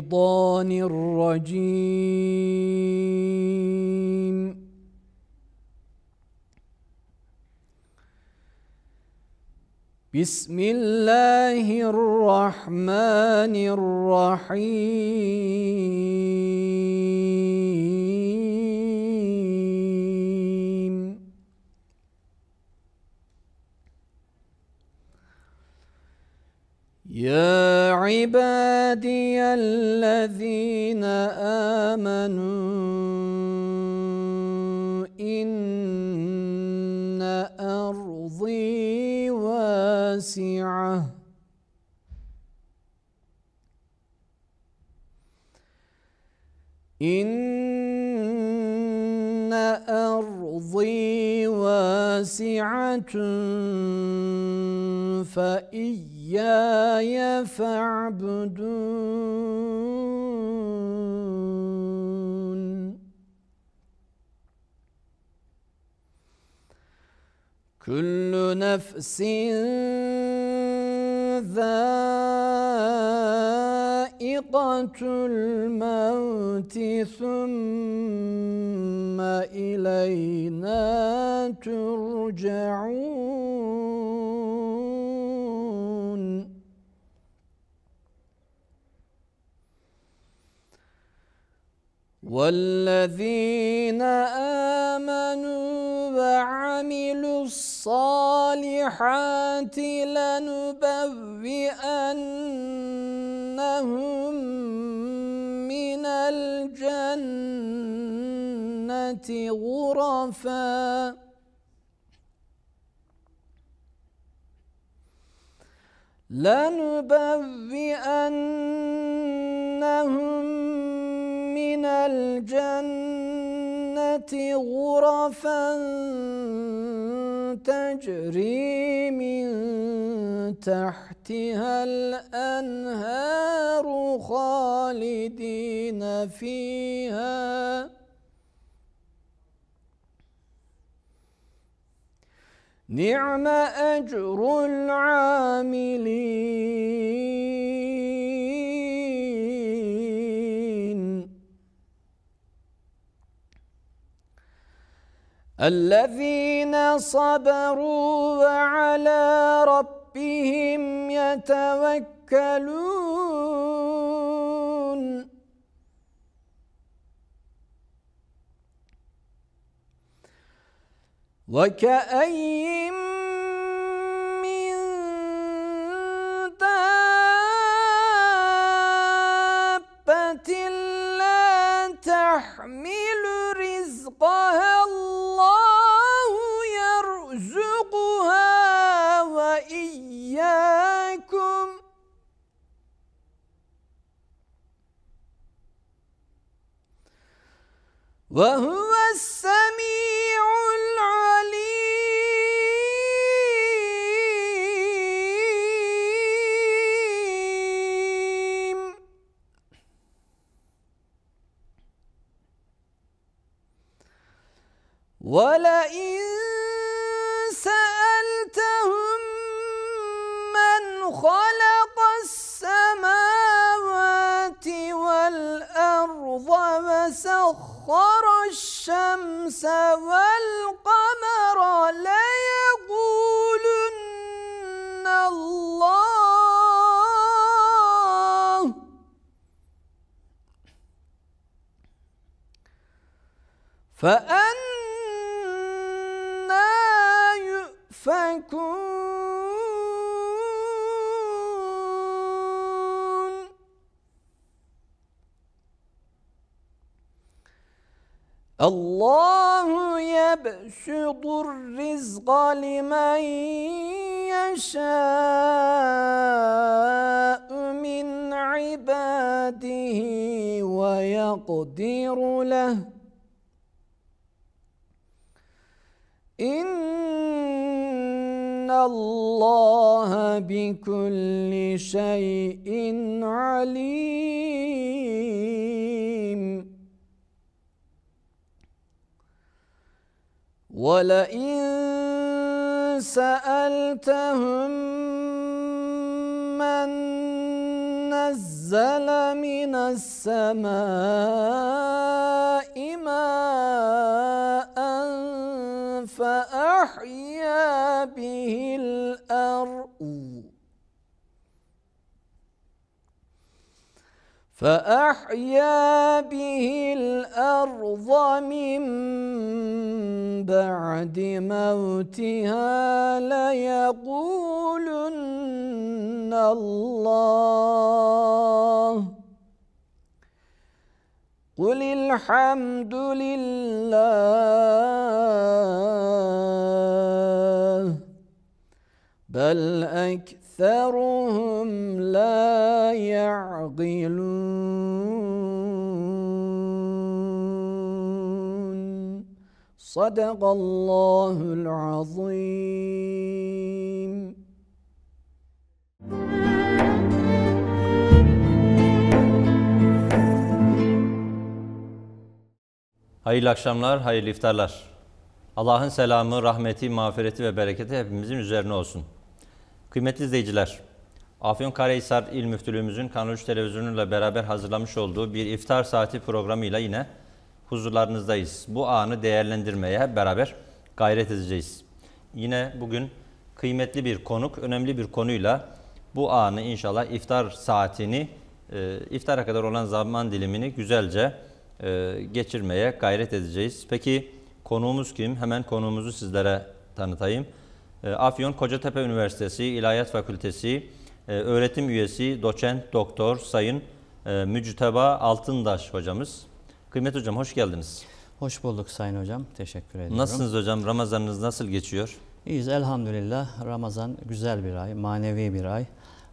الشيطان الرجيم بسم الله الرحمن الرحيم يا عبادي الذين آمنوا إن أرضي واسعة إن أرضي واسعة فإياي إياي فاعبدون كل نفس ذائقة الموت ثم إلينا ترجعون والذين آمنوا وعملوا الصالحات لنبوئنهم من الجنة غرفا لنبوئنهم من الجنة غرفا تجري من تحتها الأنهار خالدين فيها نعم أجر العاملين الذين صبروا وعلى ربهم يتوكلون وكأين वह الله يبسط الرزق لمن يشاء من عباده ويقدر له إن الله بكل شيء عليم ولئن سألتهم من نزل من السماء ماء فأحيا به الأرض فأحيا به الأرض من بعد موتها ليقولن الله قل الحمد لله بل أكثر أَكْثَرُهُمْ la يَعْقِلُونَ صَدَقَ a'zim. الْعَظِيمُ Hayırlı akşamlar, hayırlı iftarlar. Allah'ın selamı, rahmeti, mağfireti ve bereketi hepimizin üzerine olsun. Kıymetli izleyiciler, Afyonkarahisar İl Müftülüğümüzün Kanal 3 Televizyonu'yla beraber hazırlamış olduğu bir iftar saati programıyla yine huzurlarınızdayız. Bu anı değerlendirmeye beraber gayret edeceğiz. Yine bugün kıymetli bir konuk, önemli bir konuyla bu anı inşallah iftar saatini, e, iftara kadar olan zaman dilimini güzelce e, geçirmeye gayret edeceğiz. Peki konuğumuz kim? Hemen konuğumuzu sizlere tanıtayım. Ee, Afyon Kocatepe Üniversitesi İlahiyat Fakültesi e, öğretim üyesi doçent doktor Sayın e, Mücteba Altındaş hocamız. Kıymet hocam hoş geldiniz. Hoş bulduk Sayın Hocam. Teşekkür ediyorum. Nasılsınız hocam? Ramazanınız nasıl geçiyor? İyiyiz elhamdülillah. Ramazan güzel bir ay, manevi bir ay.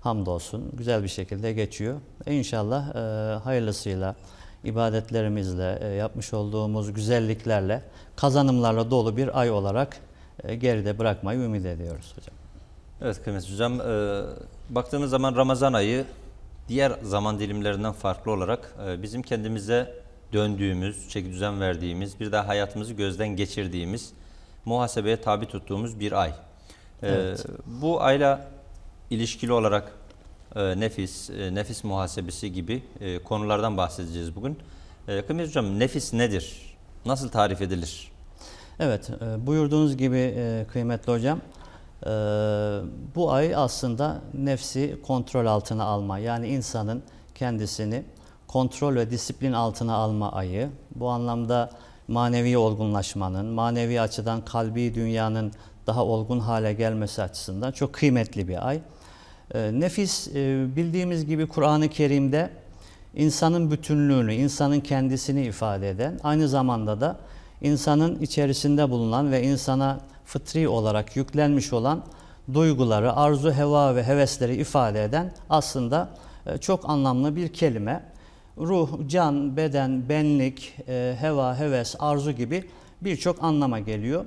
Hamdolsun güzel bir şekilde geçiyor. E, inşallah e, hayırlısıyla, ibadetlerimizle, e, yapmış olduğumuz güzelliklerle, kazanımlarla dolu bir ay olarak e, geride bırakmayı ümit ediyoruz hocam. Evet kıymetli hocam, e, baktığımız zaman Ramazan ayı diğer zaman dilimlerinden farklı olarak e, bizim kendimize döndüğümüz, çek düzen verdiğimiz, bir daha hayatımızı gözden geçirdiğimiz, muhasebeye tabi tuttuğumuz bir ay. E, evet. Bu ayla ilişkili olarak e, nefis, e, nefis muhasebesi gibi e, konulardan bahsedeceğiz bugün. E, kıymetli hocam nefis nedir? Nasıl tarif edilir? Evet, e, buyurduğunuz gibi e, kıymetli hocam, e, bu ay aslında nefsi kontrol altına alma, yani insanın kendisini kontrol ve disiplin altına alma ayı. Bu anlamda manevi olgunlaşmanın, manevi açıdan kalbi dünyanın daha olgun hale gelmesi açısından çok kıymetli bir ay. Nefis bildiğimiz gibi Kur'an-ı Kerim'de insanın bütünlüğünü, insanın kendisini ifade eden, aynı zamanda da insanın içerisinde bulunan ve insana fıtri olarak yüklenmiş olan duyguları, arzu, heva ve hevesleri ifade eden aslında e, çok anlamlı bir kelime. Ruh, can, beden, benlik, e, heva, heves, arzu gibi birçok anlama geliyor.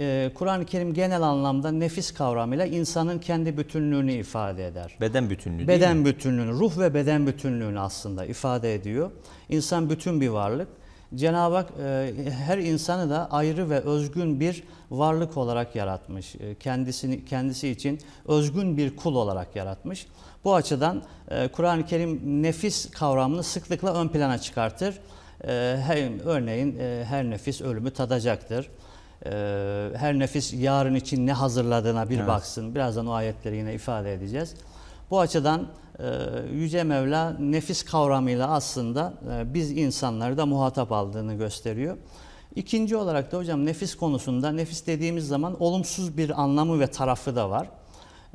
E, Kur'an-ı Kerim genel anlamda nefis kavramıyla insanın kendi bütünlüğünü ifade eder. Beden bütünlüğü beden değil Beden bütünlüğünü, ruh ve beden bütünlüğünü aslında ifade ediyor. İnsan bütün bir varlık. Cenab-ı Hak e, her insanı da ayrı ve özgün bir varlık olarak yaratmış. E, kendisini kendisi için özgün bir kul olarak yaratmış. Bu açıdan e, Kur'an-ı Kerim nefis kavramını sıklıkla ön plana çıkartır. Örneğin her nefis ölümü tadacaktır her nefis yarın için ne hazırladığına bir baksın. Birazdan o ayetleri yine ifade edeceğiz. Bu açıdan e, Yüce Mevla nefis kavramıyla aslında e, biz insanları da muhatap aldığını gösteriyor. İkinci olarak da hocam nefis konusunda nefis dediğimiz zaman olumsuz bir anlamı ve tarafı da var.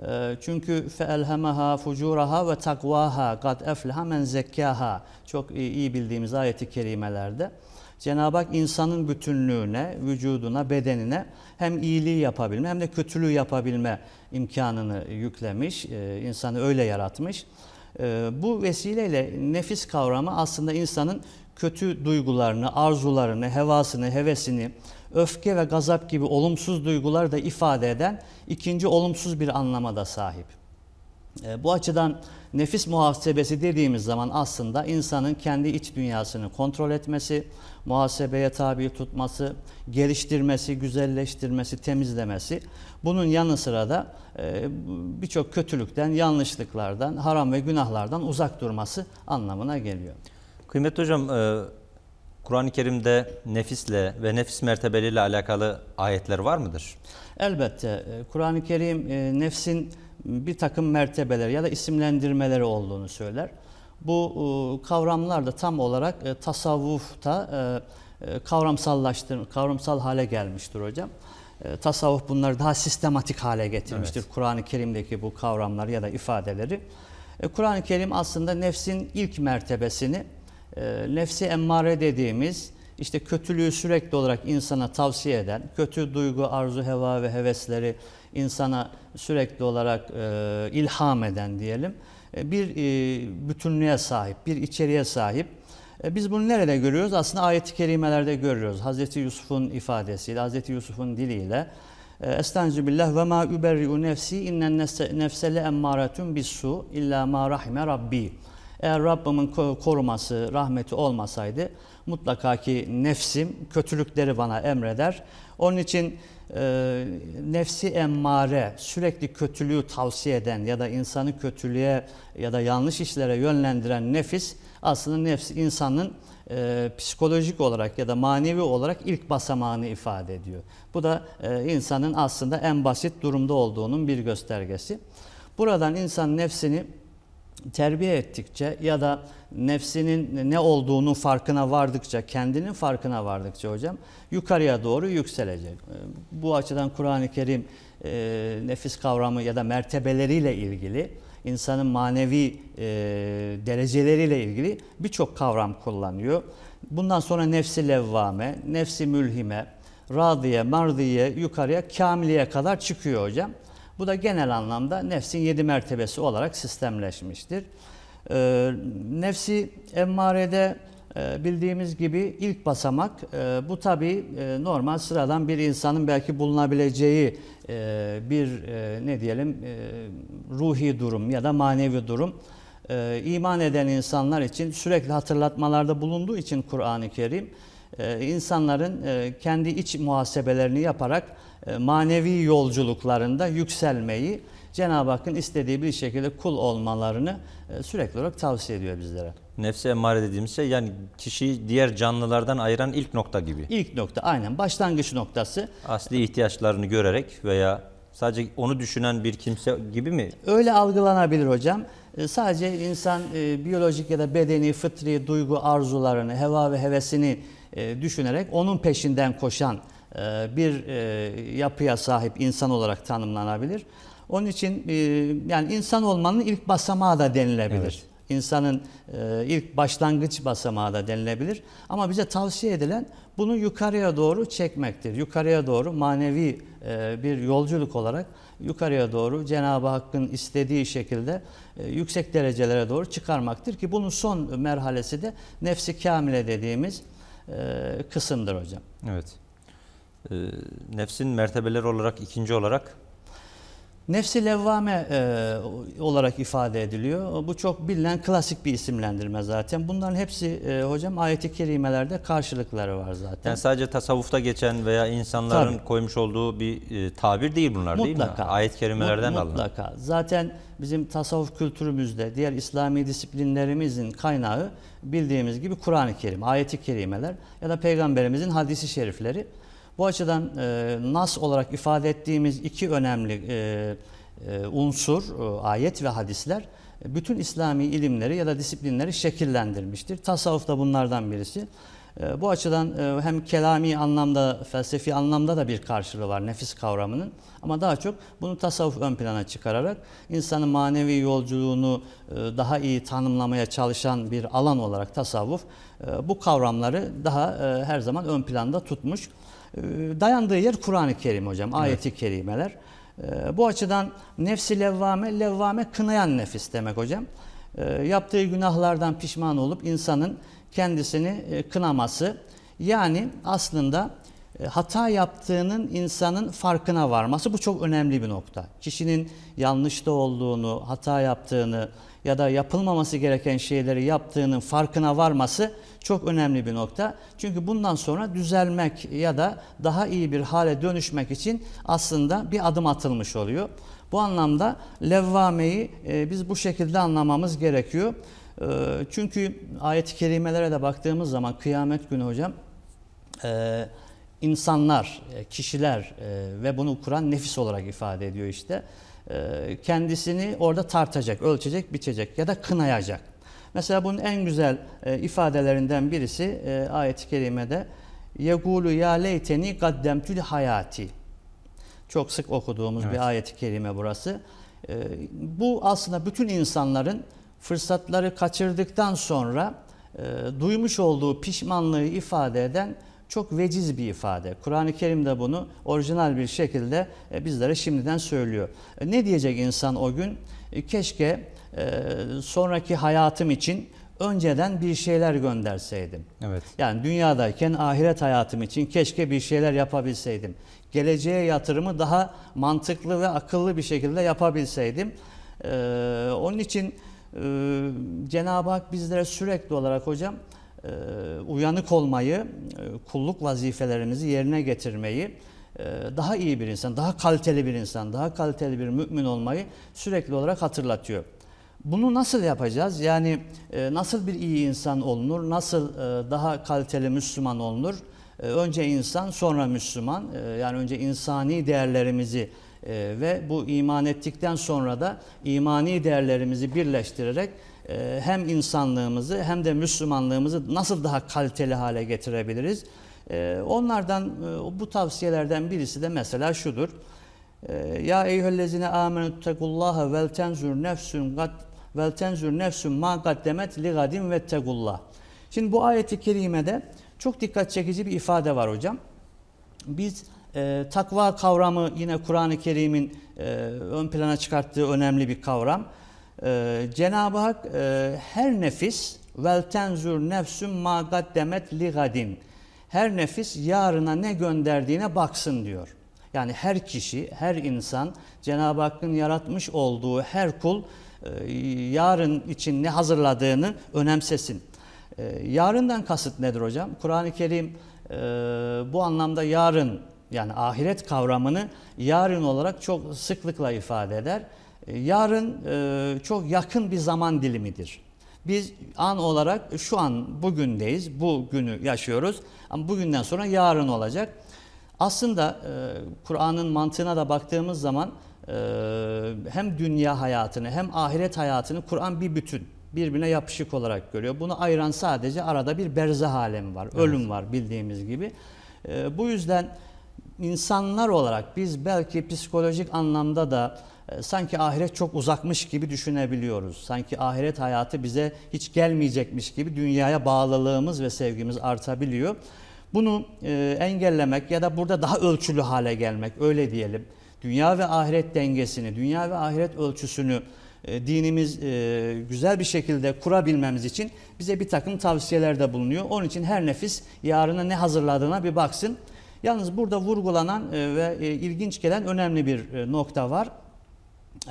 E, çünkü feelhemaha fucuraha ve takvaha kad efleha men zekkaha çok iyi bildiğimiz ayeti kerimelerde. Cenab-ı Hak insanın bütünlüğüne, vücuduna, bedenine hem iyiliği yapabilme hem de kötülüğü yapabilme imkanını yüklemiş, e, insanı öyle yaratmış. E, bu vesileyle nefis kavramı aslında insanın kötü duygularını, arzularını, hevasını, hevesini, öfke ve gazap gibi olumsuz duyguları da ifade eden ikinci olumsuz bir anlama da sahip. E, bu açıdan nefis muhasebesi dediğimiz zaman aslında insanın kendi iç dünyasını kontrol etmesi, muhasebeye tabi tutması, geliştirmesi, güzelleştirmesi, temizlemesi. Bunun yanı sıra da e, birçok kötülükten, yanlışlıklardan, haram ve günahlardan uzak durması anlamına geliyor. Kıymetli hocam, e, Kur'an-ı Kerim'de nefisle ve nefis mertebeleriyle alakalı ayetler var mıdır? Elbette. E, Kur'an-ı Kerim nefsin bir takım mertebeler ya da isimlendirmeleri olduğunu söyler. Bu e, kavramlar da tam olarak e, tasavvufta e, kavramsallaştır, kavramsal hale gelmiştir hocam. Tasavvuf bunları daha sistematik hale getirmiştir. Evet. Kur'an-ı Kerim'deki bu kavramlar ya da ifadeleri. Kur'an-ı Kerim aslında nefsin ilk mertebesini nefsi emmare dediğimiz işte kötülüğü sürekli olarak insana tavsiye eden, kötü duygu, arzu, heva ve hevesleri insana sürekli olarak ilham eden diyelim. E, bir e, bütünlüğe sahip, bir içeriğe sahip. E, biz bunu nerede görüyoruz? Aslında ayet-i kerimelerde görüyoruz. Hz. Yusuf'un ifadesiyle, Hz. Yusuf'un diliyle. Estenzu billah ve ma überri'u nefsi innen nefsele emmâretun bissu illa ma rahime rabbi. Eğer Rabbimin koruması, rahmeti olmasaydı mutlaka ki nefsim kötülükleri bana emreder. Onun için e, nefsi emmare sürekli kötülüğü tavsiye eden ya da insanı kötülüğe ya da yanlış işlere yönlendiren nefis aslında nefs insanın e, psikolojik olarak ya da manevi olarak ilk basamağını ifade ediyor. Bu da e, insanın aslında en basit durumda olduğunun bir göstergesi. Buradan insan nefsini terbiye ettikçe ya da nefsinin ne olduğunu farkına vardıkça, kendinin farkına vardıkça hocam yukarıya doğru yükselecek. Ee, bu açıdan Kur'an-ı Kerim e, nefis kavramı ya da mertebeleriyle ilgili insanın manevi e, dereceleriyle ilgili birçok kavram kullanıyor. Bundan sonra nefsi levvame, nefsi mülhime, radiye, mardiye, yukarıya, kamiliye kadar çıkıyor hocam. Bu da genel anlamda nefsin yedi mertebesi olarak sistemleşmiştir. E, nefsi emmarede e, bildiğimiz gibi ilk basamak e, bu tabi e, normal sıradan bir insanın belki bulunabileceği e, bir e, ne diyelim e, ruhi durum ya da manevi durum. E, iman eden insanlar için sürekli hatırlatmalarda bulunduğu için Kur'an-ı Kerim e, insanların e, kendi iç muhasebelerini yaparak e, manevi yolculuklarında yükselmeyi Cenab-ı Hakk'ın istediği bir şekilde kul olmalarını sürekli olarak tavsiye ediyor bizlere. Nefse emmare dediğimiz şey yani kişiyi diğer canlılardan ayıran ilk nokta gibi. İlk nokta aynen başlangıç noktası. Asli ihtiyaçlarını görerek veya sadece onu düşünen bir kimse gibi mi? Öyle algılanabilir hocam. Sadece insan biyolojik ya da bedeni, fıtri, duygu arzularını, heva ve hevesini e, düşünerek onun peşinden koşan e, bir e, yapıya sahip insan olarak tanımlanabilir. Onun için yani insan olmanın ilk basamağı da denilebilir. Evet. İnsanın ilk başlangıç basamağı da denilebilir. Ama bize tavsiye edilen bunu yukarıya doğru çekmektir. Yukarıya doğru manevi bir yolculuk olarak yukarıya doğru Cenab-ı Hakk'ın istediği şekilde yüksek derecelere doğru çıkarmaktır ki bunun son merhalesi de nefsi kamile dediğimiz ee, kısımdır hocam. Evet. Ee, nefsin mertebeler olarak ikinci olarak Nefsi levvame e, olarak ifade ediliyor. Bu çok bilinen klasik bir isimlendirme zaten. Bunların hepsi e, hocam ayet-i kerimelerde karşılıkları var zaten. Yani sadece tasavvufta geçen veya insanların Tabii. koymuş olduğu bir e, tabir değil bunlar mutlaka, değil mi? Ayet-i kerimelerden Mut, Mutlaka. Alın. Zaten bizim tasavvuf kültürümüzde diğer İslami disiplinlerimizin kaynağı bildiğimiz gibi Kur'an-ı Kerim, ayet-i kerimeler ya da peygamberimizin hadisi şerifleri. Bu açıdan e, nas olarak ifade ettiğimiz iki önemli e, e, unsur, e, ayet ve hadisler e, bütün İslami ilimleri ya da disiplinleri şekillendirmiştir. Tasavvuf da bunlardan birisi. E, bu açıdan e, hem kelami anlamda, felsefi anlamda da bir karşılığı var nefis kavramının. Ama daha çok bunu tasavvuf ön plana çıkararak insanın manevi yolculuğunu e, daha iyi tanımlamaya çalışan bir alan olarak tasavvuf e, bu kavramları daha e, her zaman ön planda tutmuş. Ee, dayandığı yer Kur'an-ı Kerim hocam, evet. ayeti kerimeler. Ee, bu açıdan nefsi levvame, levvame kınayan nefis demek hocam. Ee, yaptığı günahlardan pişman olup insanın kendisini e, kınaması. Yani aslında e, hata yaptığının insanın farkına varması bu çok önemli bir nokta. Kişinin yanlışta olduğunu, hata yaptığını, ya da yapılmaması gereken şeyleri yaptığının farkına varması çok önemli bir nokta. Çünkü bundan sonra düzelmek ya da daha iyi bir hale dönüşmek için aslında bir adım atılmış oluyor. Bu anlamda levvameyi e, biz bu şekilde anlamamız gerekiyor. E, çünkü ayet-i kerimelere de baktığımız zaman kıyamet günü hocam e, insanlar, e, kişiler e, ve bunu kuran nefis olarak ifade ediyor işte. E, kendisini orada tartacak, ölçecek, biçecek ya da kınayacak. Mesela bunun en güzel ifadelerinden birisi ayet-i kerimede yegulu ya leyteni gaddemtül hayati. Çok sık okuduğumuz evet. bir ayet-i kerime burası. Bu aslında bütün insanların fırsatları kaçırdıktan sonra duymuş olduğu pişmanlığı ifade eden çok veciz bir ifade. Kur'an-ı Kerim de bunu orijinal bir şekilde e, bizlere şimdiden söylüyor. E, ne diyecek insan o gün? E, keşke sonraki hayatım için önceden bir şeyler gönderseydim. Evet. Yani dünyadayken ahiret hayatım için keşke bir şeyler yapabilseydim. Geleceğe yatırımı daha mantıklı ve akıllı bir şekilde yapabilseydim. onun için Cenab-ı Hak bizlere sürekli olarak hocam e, uyanık olmayı, e, kulluk vazifelerimizi yerine getirmeyi, e, daha iyi bir insan, daha kaliteli bir insan, daha kaliteli bir mümin olmayı sürekli olarak hatırlatıyor. Bunu nasıl yapacağız? Yani nasıl bir iyi insan olunur? Nasıl daha kaliteli Müslüman olunur? Önce insan, sonra Müslüman. Yani önce insani değerlerimizi ve bu iman ettikten sonra da imani değerlerimizi birleştirerek ee, hem insanlığımızı hem de Müslümanlığımızı nasıl daha kaliteli hale getirebiliriz? Ee, onlardan e, bu tavsiyelerden birisi de mesela şudur. Ee, ya eyyühellezine amenüttekullaha vel tenzur Nefsun gad vel tenzur Nefsun ma gaddemet li gadim ve tegullah. Şimdi bu ayeti kerimede çok dikkat çekici bir ifade var hocam. Biz e, takva kavramı yine Kur'an-ı Kerim'in e, ön plana çıkarttığı önemli bir kavram. Ee, Cenab-ı Hak e, her nefis vel tenzur nefsün ma demet ligadin Her nefis yarına ne gönderdiğine baksın diyor. Yani her kişi, her insan Cenab-ı Hakk'ın yaratmış olduğu her kul e, yarın için ne hazırladığını önemsesin. E, yarından kasıt nedir hocam? Kur'an-ı Kerim e, bu anlamda yarın yani ahiret kavramını yarın olarak çok sıklıkla ifade eder. E, yarın e, çok yakın bir zaman dilimidir. Biz an olarak şu an bugündeyiz, bu günü yaşıyoruz ama bugünden sonra yarın olacak. Aslında e, Kur'an'ın mantığına da baktığımız zaman e, hem dünya hayatını hem ahiret hayatını Kur'an bir bütün birbirine yapışık olarak görüyor. Bunu ayıran sadece arada bir berzah alemi var, evet. ölüm var bildiğimiz gibi. E, bu yüzden insanlar olarak biz belki psikolojik anlamda da ee, sanki ahiret çok uzakmış gibi düşünebiliyoruz. Sanki ahiret hayatı bize hiç gelmeyecekmiş gibi dünyaya bağlılığımız ve sevgimiz artabiliyor. Bunu e, engellemek ya da burada daha ölçülü hale gelmek öyle diyelim. Dünya ve ahiret dengesini, dünya ve ahiret ölçüsünü e, dinimiz e, güzel bir şekilde kurabilmemiz için bize bir takım tavsiyelerde bulunuyor. Onun için her nefis yarına ne hazırladığına bir baksın. Yalnız burada vurgulanan ve ilginç gelen önemli bir nokta var.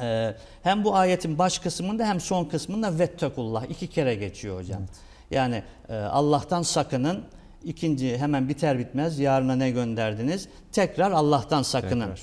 Ee, hem bu ayetin baş kısmında hem son kısmında vettekullah iki kere geçiyor hocam. Evet. Yani e, Allah'tan sakının. ikinci hemen biter bitmez yarına ne gönderdiniz? Tekrar Allah'tan sakının. Tekrar.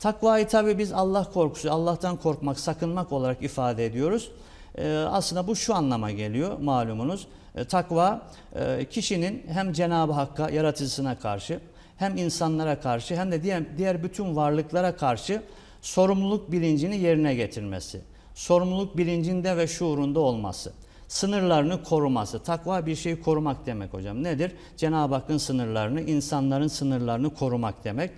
Takvayı tabi biz Allah korkusu, Allah'tan korkmak, sakınmak olarak ifade ediyoruz. E, aslında bu şu anlama geliyor malumunuz. E, takva e, kişinin hem Cenab-ı Hakk'a, yaratıcısına karşı hem insanlara karşı hem de diğer, diğer bütün varlıklara karşı sorumluluk bilincini yerine getirmesi, sorumluluk bilincinde ve şuurunda olması, sınırlarını koruması. Takva bir şeyi korumak demek hocam. Nedir? Cenab-ı Hakk'ın sınırlarını, insanların sınırlarını korumak demek.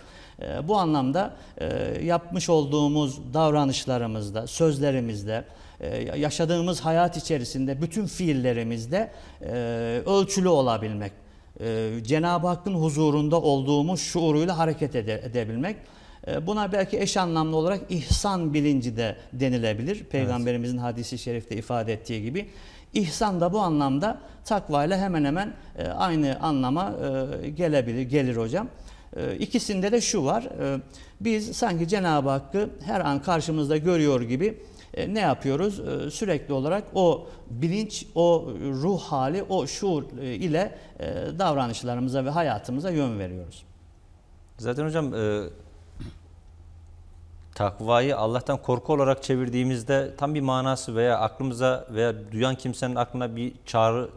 E, bu anlamda e, yapmış olduğumuz davranışlarımızda, sözlerimizde, e, yaşadığımız hayat içerisinde, bütün fiillerimizde e, ölçülü olabilmek, e, Cenab-ı Hakk'ın huzurunda olduğumuz şuuruyla hareket ede edebilmek. Ee, buna belki eş anlamlı olarak ihsan bilinci de denilebilir. Peygamberimizin evet. hadisi şerifte ifade ettiği gibi. İhsan da bu anlamda takva ile hemen hemen e, aynı anlama e, gelebilir, gelir hocam. E, ikisinde de şu var, biz sanki Cenab-ı Hakk'ı her an karşımızda görüyor gibi ne yapıyoruz? Sürekli olarak o bilinç, o ruh hali, o şuur ile davranışlarımıza ve hayatımıza yön veriyoruz. Zaten hocam takvayı Allah'tan korku olarak çevirdiğimizde tam bir manası veya aklımıza veya duyan kimsenin aklına bir çağrı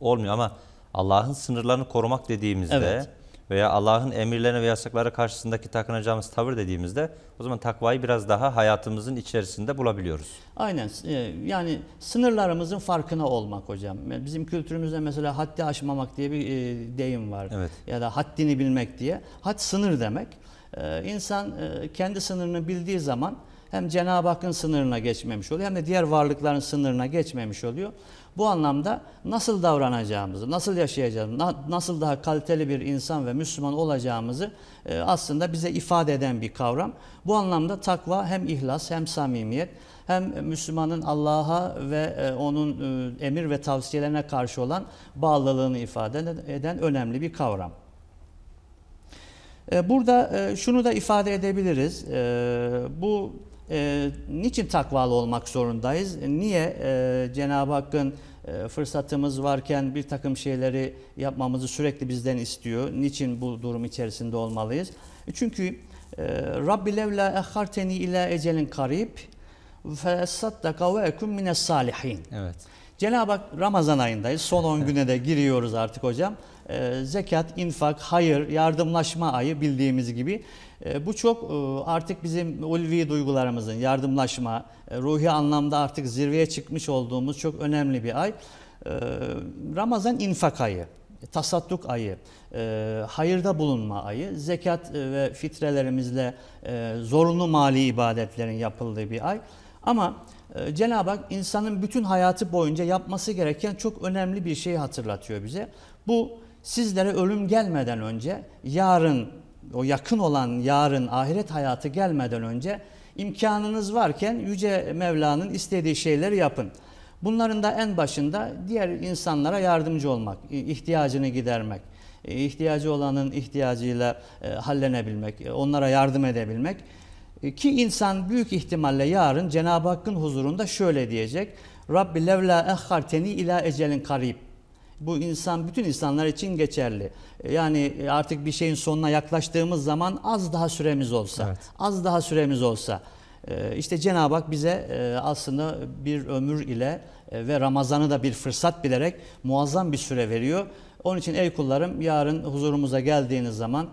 olmuyor ama Allah'ın sınırlarını korumak dediğimizde evet. veya Allah'ın emirlerine ve yasaklara karşısındaki takınacağımız tavır dediğimizde o zaman takvayı biraz daha hayatımızın içerisinde bulabiliyoruz. Aynen e, yani sınırlarımızın farkına olmak hocam. E, bizim kültürümüzde mesela haddi aşmamak diye bir e, deyim var evet. ya da haddini bilmek diye. Had sınır demek. Ee, insan e, kendi sınırını bildiği zaman hem Cenab-ı Hakk'ın sınırına geçmemiş oluyor hem de diğer varlıkların sınırına geçmemiş oluyor. Bu anlamda nasıl davranacağımızı, nasıl yaşayacağımızı, nasıl daha kaliteli bir insan ve Müslüman olacağımızı e, aslında bize ifade eden bir kavram. Bu anlamda takva hem ihlas hem samimiyet hem Müslümanın Allah'a ve e, onun emir ve tavsiyelerine karşı olan bağlılığını ifade eden önemli bir kavram. Ee, burada e, şunu da ifade edebiliriz. Ee, bu e, niçin takvalı olmak zorundayız? Niye e, Cenab-ı Hakk'ın fırsatımız varken bir takım şeyleri yapmamızı sürekli bizden istiyor? Niçin bu durum içerisinde olmalıyız? Çünkü Rabbi levla eharteni ila ecelin karib fesaddaka ve ekun mine salihin. Evet. Cenab-ı Hak Ramazan ayındayız. Son 10 güne de giriyoruz artık hocam. E, zekat, infak, hayır, yardımlaşma ayı bildiğimiz gibi. E, bu çok e, artık bizim ulvi duygularımızın yardımlaşma, ruhi anlamda artık zirveye çıkmış olduğumuz çok önemli bir ay. Ramazan infak ayı, tasadduk ayı, hayırda bulunma ayı, zekat ve fitrelerimizle zorunlu mali ibadetlerin yapıldığı bir ay. Ama Cenab-ı Hak insanın bütün hayatı boyunca yapması gereken çok önemli bir şeyi hatırlatıyor bize. Bu sizlere ölüm gelmeden önce yarın o yakın olan yarın ahiret hayatı gelmeden önce imkanınız varken Yüce Mevla'nın istediği şeyleri yapın. Bunların da en başında diğer insanlara yardımcı olmak, ihtiyacını gidermek, e, ihtiyacı olanın ihtiyacıyla e, hallenebilmek, e, onlara yardım edebilmek. Ki insan büyük ihtimalle yarın Cenab-ı Hakk'ın huzurunda şöyle diyecek. Rabbi levla ehharteni ila ecelin karib. Bu insan bütün insanlar için geçerli. E, yani e, artık bir şeyin sonuna yaklaştığımız zaman az daha süremiz olsa, evet. az daha süremiz olsa e, işte Cenab-ı Hak bize aslında bir ömür ile ve Ramazan'ı da bir fırsat bilerek muazzam bir süre veriyor. Onun için ey kullarım yarın huzurumuza geldiğiniz zaman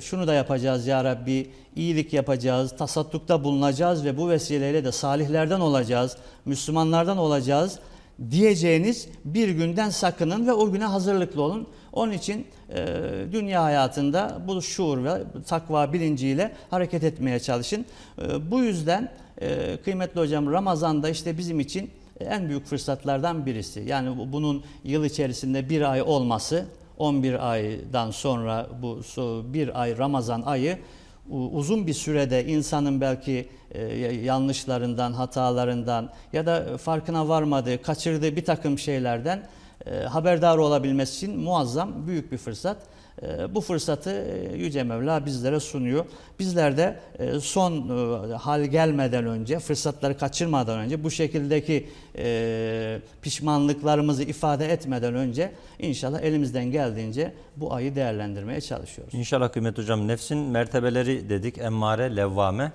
şunu da yapacağız ya Rabbi, iyilik yapacağız, tasattukta bulunacağız ve bu vesileyle de salihlerden olacağız, Müslümanlardan olacağız.'' diyeceğiniz bir günden sakının ve o güne hazırlıklı olun. Onun için e, dünya hayatında bu şuur ve takva bilinciyle hareket etmeye çalışın. E, bu yüzden e, kıymetli hocam Ramazan'da işte bizim için en büyük fırsatlardan birisi. Yani bunun yıl içerisinde bir ay olması, 11 aydan sonra bu bir ay Ramazan ayı uzun bir sürede insanın belki e, yanlışlarından, hatalarından ya da farkına varmadığı, kaçırdığı bir takım şeylerden e, haberdar olabilmesi için muazzam büyük bir fırsat. Ee, bu fırsatı e, Yüce Mevla bizlere sunuyor. Bizler de e, son e, hal gelmeden önce, fırsatları kaçırmadan önce, bu şekildeki pişmanlıklarımızı ifade etmeden önce inşallah elimizden geldiğince bu ayı değerlendirmeye çalışıyoruz. İnşallah kıymet hocam nefsin mertebeleri dedik, emmare, levvame.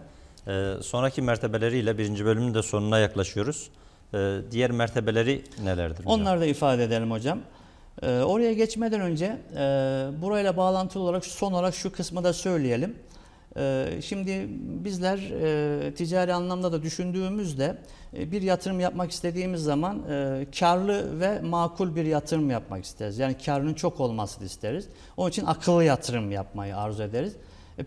Ee, sonraki mertebeleriyle birinci bölümün de sonuna yaklaşıyoruz. Ee, diğer mertebeleri nelerdir? Hocam? Onları da ifade edelim hocam. E, oraya geçmeden önce e, burayla bağlantılı olarak son olarak şu kısmı da söyleyelim. Ee, şimdi bizler e, ticari anlamda da düşündüğümüzde e, bir yatırım yapmak istediğimiz zaman e, karlı ve makul bir yatırım yapmak isteriz. Yani karının çok olmasını isteriz. Onun için akıllı yatırım yapmayı arzu ederiz.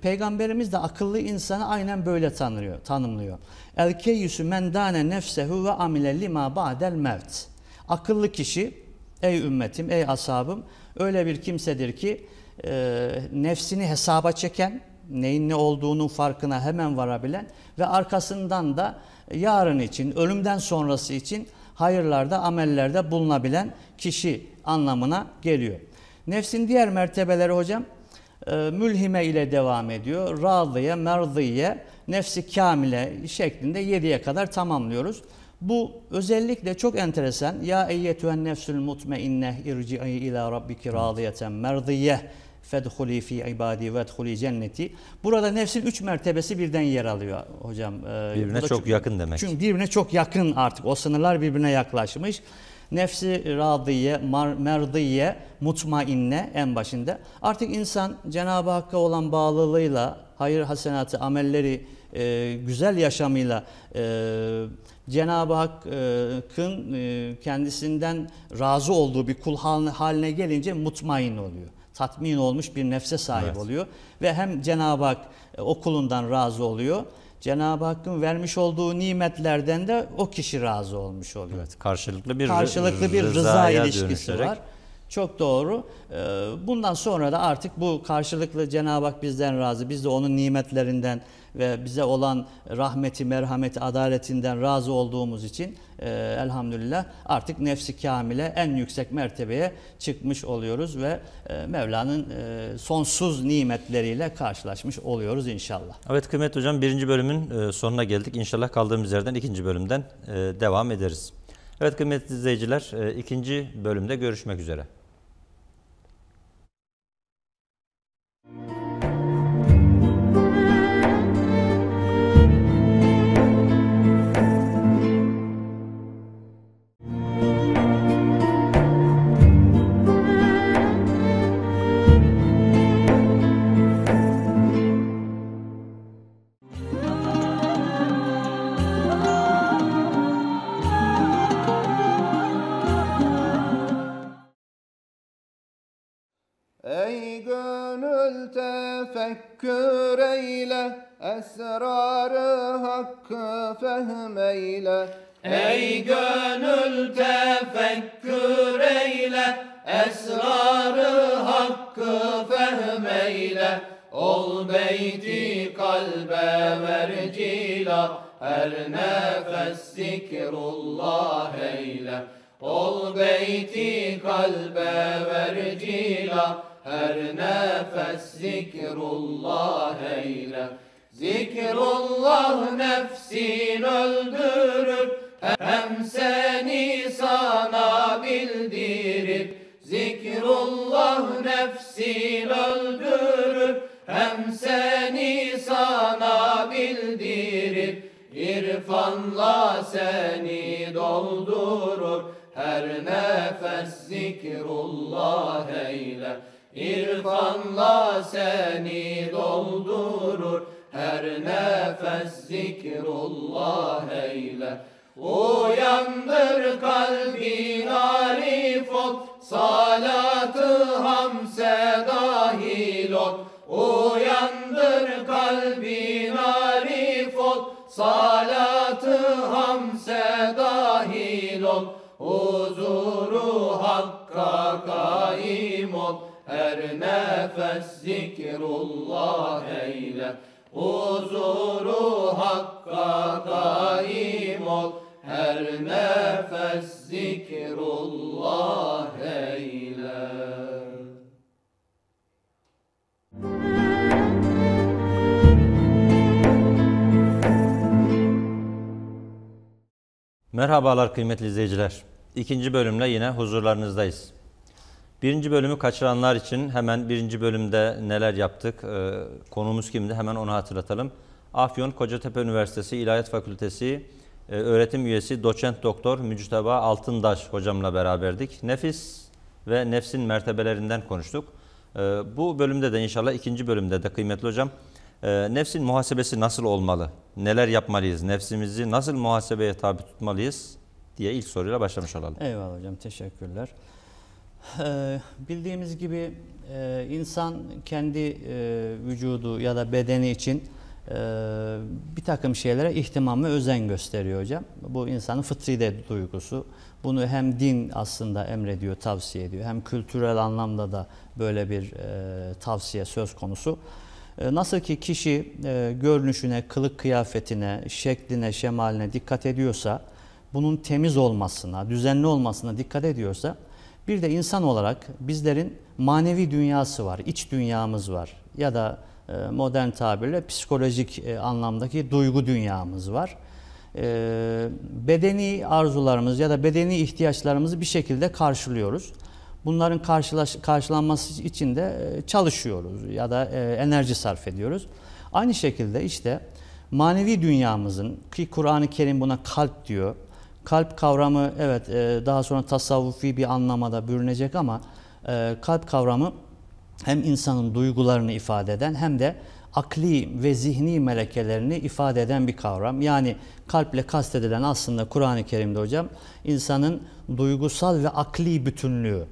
Peygamberimiz de akıllı insanı aynen böyle tanırıyor, tanımlıyor. Elkeyyüsü mendane nefsehu ve amile lima ba'del mevt. Akıllı kişi Ey ümmetim, ey asabım, öyle bir kimsedir ki e, nefsini hesaba çeken, neyin ne olduğunun farkına hemen varabilen ve arkasından da yarın için, ölümden sonrası için hayırlarda, amellerde bulunabilen kişi anlamına geliyor. Nefsin diğer mertebeleri hocam e, mülhime ile devam ediyor. Radiye, merdiye, nefsi kamile şeklinde yediye kadar tamamlıyoruz. Bu özellikle çok enteresan. Ya eyyetühen nefsül mutmeinne irci'i ila rabbiki radiyeten merdiye fedhuli fi ibadi vedhuli cenneti. Burada nefsin üç mertebesi birden yer alıyor hocam. Ee, birbirine çok, çok yakın demek. Çünkü birbirine çok yakın artık. O sınırlar birbirine yaklaşmış. Nefsi radiye, merdiye, mutmainne en başında. Artık insan Cenab-ı Hakk'a olan bağlılığıyla, hayır hasenatı, amelleri, e, güzel yaşamıyla e, Cenab-ı Hakk'ın e, kendisinden razı olduğu bir kul haline gelince mutmain oluyor. Tatmin olmuş bir nefse sahip evet. oluyor. Ve hem Cenab-ı Hak e, o kulundan razı oluyor. Cenab-ı Hakk'ın vermiş olduğu nimetlerden de o kişi razı olmuş oluyor. Evet, karşılıklı bir karşılıklı bir rıza ilişkisi var. Çok doğru. E, bundan sonra da artık bu karşılıklı Cenab-ı Hak bizden razı, biz de onun nimetlerinden ve bize olan rahmeti, merhameti, adaletinden razı olduğumuz için e, elhamdülillah artık nefsi kamile en yüksek mertebeye çıkmış oluyoruz ve e, Mevla'nın e, sonsuz nimetleriyle karşılaşmış oluyoruz inşallah. Evet kıymetli hocam birinci bölümün e, sonuna geldik. İnşallah kaldığımız yerden ikinci bölümden e, devam ederiz. Evet kıymetli izleyiciler e, ikinci bölümde görüşmek üzere. seni doldurur Her nefes zikrullah eyler Uyandır kalbin arif ol Salatı hamse dahil ol Uyandır kalbin arif ol Salatı hamse dahil ol Huzuru hakka kaim ol her nefes zikrullah eyle Huzuru hakka daim ol Her nefes zikrullah eyle Merhabalar kıymetli izleyiciler. İkinci bölümle yine huzurlarınızdayız. Birinci bölümü kaçıranlar için hemen birinci bölümde neler yaptık, e, konumuz kimdi hemen onu hatırlatalım. Afyon Kocatepe Üniversitesi İlahiyat Fakültesi e, öğretim üyesi doçent doktor Mücteba Altındaş hocamla beraberdik. Nefis ve nefsin mertebelerinden konuştuk. E, bu bölümde de inşallah ikinci bölümde de kıymetli hocam nefsin muhasebesi nasıl olmalı? Neler yapmalıyız? Nefsimizi nasıl muhasebeye tabi tutmalıyız? diye ilk soruyla başlamış olalım. Eyvallah hocam teşekkürler. Ee, bildiğimiz gibi e, insan kendi e, vücudu ya da bedeni için e, bir takım şeylere ihtimam ve özen gösteriyor hocam. Bu insanın fıtri de duygusu. Bunu hem din aslında emrediyor, tavsiye ediyor. Hem kültürel anlamda da böyle bir tavsiye söz konusu. nasıl ki kişi görünüşüne, kılık kıyafetine, şekline, şemaline dikkat ediyorsa, bunun temiz olmasına, düzenli olmasına dikkat ediyorsa, bir de insan olarak bizlerin manevi dünyası var, iç dünyamız var ya da e, modern tabirle psikolojik e, anlamdaki duygu dünyamız var. E, bedeni arzularımız ya da bedeni ihtiyaçlarımızı bir şekilde karşılıyoruz. Bunların karşılaş, karşılanması için de çalışıyoruz ya da enerji sarf ediyoruz. Aynı şekilde işte manevi dünyamızın ki Kur'an-ı Kerim buna kalp diyor Kalp kavramı evet e, daha sonra tasavvufi bir anlamada bürünecek ama e, kalp kavramı hem insanın duygularını ifade eden hem de akli ve zihni melekelerini ifade eden bir kavram. Yani kalple kastedilen aslında Kur'an-ı Kerim'de hocam insanın duygusal ve akli bütünlüğü.